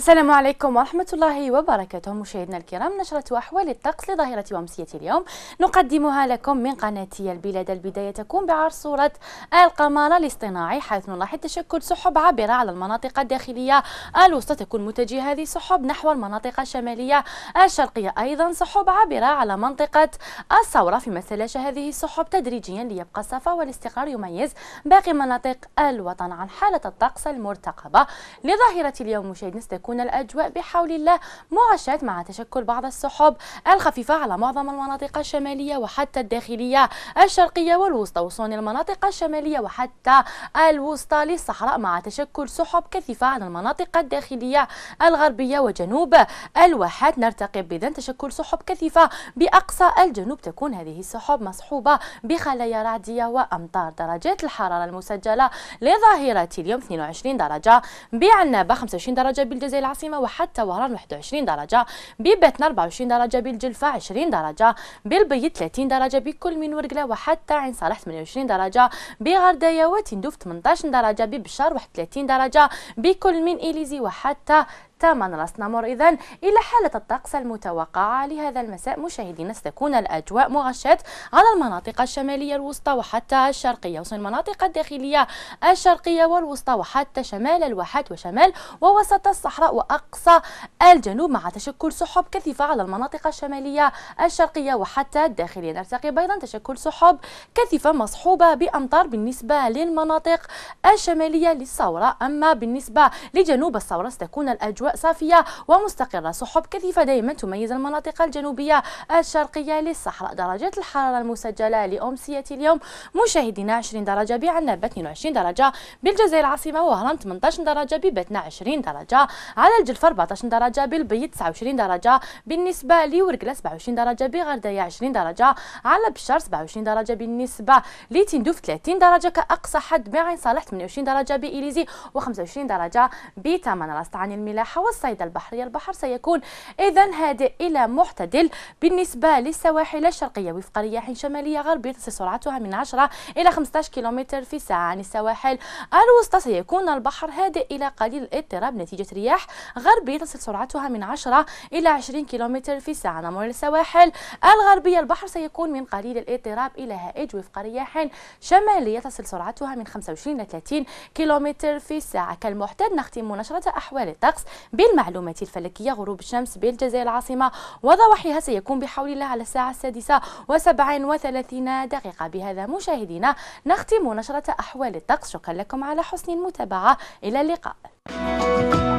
السلام عليكم ورحمة الله وبركاته مشاهدينا الكرام نشرة أحوال الطقس لظاهرة وأمسية اليوم نقدمها لكم من قناة البلاد البداية تكون بعرض صورة القمر الاصطناعي حيث نلاحظ تشكل سحب عابرة على المناطق الداخلية الوسطى تكون متجهة هذه السحب نحو المناطق الشمالية الشرقية أيضا سحب عابرة على منطقة الثورة فيما تلاشى هذه السحب تدريجيا ليبقى الصفا والاستقرار يميز باقي مناطق الوطن عن حالة الطقس المرتقبة لظاهرة اليوم مشاهدينا ستكون تكون الأجواء بحول الله معشاة مع تشكل بعض السحب الخفيفة على معظم المناطق الشمالية وحتى الداخلية الشرقية والوسطى وصون المناطق الشمالية وحتى الوسطى للصحراء مع تشكل سحب كثيفة على المناطق الداخلية الغربية وجنوب الواحات نرتقب إذا تشكل سحب كثيفة بأقصى الجنوب تكون هذه السحب مصحوبة بخلايا رعدية وأمطار درجات الحرارة المسجلة لظاهرة اليوم 22 درجة بعنابة 25 درجة بالجزيرة زي العاصمه وحتى وهران 21 درجه ببيتنا 24 درجه بالجلفه 20 درجه بالبي 30 درجه بكل من ورقله وحتى عين صالح 28 درجه بغردايه وتندوف 18 درجه ببشار 31 درجه بكل من اليزي وحتى تاما راس نمر إذا إلى حالة الطقس المتوقعة لهذا المساء مشاهدينا ستكون الأجواء مغشات على المناطق الشمالية الوسطى وحتى الشرقية وسط المناطق الداخلية الشرقية والوسطى وحتى شمال الواحات وشمال ووسط الصحراء وأقصى الجنوب مع تشكل سحب كثيفة على المناطق الشمالية الشرقية وحتى الداخلية نرتقي أيضا تشكل سحب كثيفة مصحوبة بأمطار بالنسبة للمناطق الشمالية للثورة أما بالنسبة لجنوب الثورة ستكون الأجواء صافية ومستقرة سحب كثيفة دائما تميز المناطق الجنوبية الشرقية للصحراء درجات الحرارة المسجلة لأمسية اليوم مشاهدينا 20 درجة بعنابة 22 درجة بالجزائر العاصمة وهران 18 درجة بباتنا 20 درجة على الجلفة 14 درجة بالبيض 29 درجة بالنسبة لورقلة 27 درجة بغردية 20 درجة على بشار 27 درجة بالنسبة لتندوف 30 درجة كأقصى حد بعين صالح 28 درجة بإليزي و25 درجة بتمن راس الملاحة والصيد البحري البحر سيكون إذا هادئ إلى معتدل بالنسبة للسواحل الشرقية وفق رياح شمالية غربية تصل سرعتها من 10 إلى 15 كيلومتر في الساعة عن السواحل الوسطى سيكون البحر هادئ إلى قليل الاضطراب نتيجة رياح غربية تصل سرعتها من 10 إلى 20 كيلومتر في الساعة نمر السواحل الغربية البحر سيكون من قليل الاضطراب إلى هائج وفق رياح شمالية تصل سرعتها من 25 إلى 30 كيلومتر في الساعة كالمعتاد نختم نشرة أحوال الطقس بالمعلومات الفلكية غروب الشمس بالجزائر العاصمة وضواحيها سيكون بحول الله على الساعة السادسة وسبع وثلاثين دقيقة بهذا مشاهدينا نختم نشرة أحوال الطقس شكرا لكم على حسن المتابعة إلى اللقاء